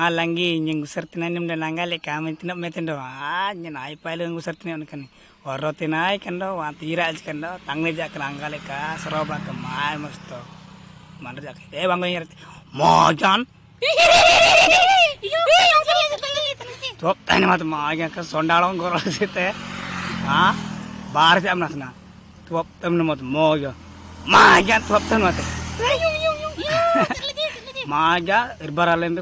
ಆ ಲಂಗಿ ಹಿಂಗೆ ಗುಸರ್ತಿನ ನಿಮ್ದು ಲಂಗಾಲಿ ಕಾಮಂತಿನ ಮೆತ್ತಿಂಡು ಆ ನಾನು ಆಯ್ಪಾಯ್ಲು ಹಿಂಗೆ ಗುಸರ್ತೀನಿ ಅನ್ಕನಿ ಹೊರತಿನ ಆಯ್ಕೊಂಡು ಆ ತೀರ ಹಚ್ಕೊಂಡು ತಂಗ್ಲಿ ಜಾಕ ಲಂಗಾಲಿಕ ಸರೋಬಾಕ ಮಾಯ್ ಮಸ್ತು ಮನ ಜಾಕ ಏ ಬಂಗ ಇರ್ತಿ ಮೋಜಾನ್ ಹೋಗ್ತಾನೆ ಮತ್ತೆ ಮಾಗ್ಯಾಕ ಸೊಂಡಾಳ ಗೊರ ಸಿತ್ತೆ ಆ ಬಾರಸಿ ಅಮ್ಮನಸ್ನ ತುಪ್ಪತ್ತಮ್ಮನ ಮತ್ತೆ ಮೋಗ ಮಾಗ್ಯ ತುಪ್ಪತ್ತನ ಮತ್ತೆ ಮಾಗ್ಯ ಇರ್ಬರಲ್ಲ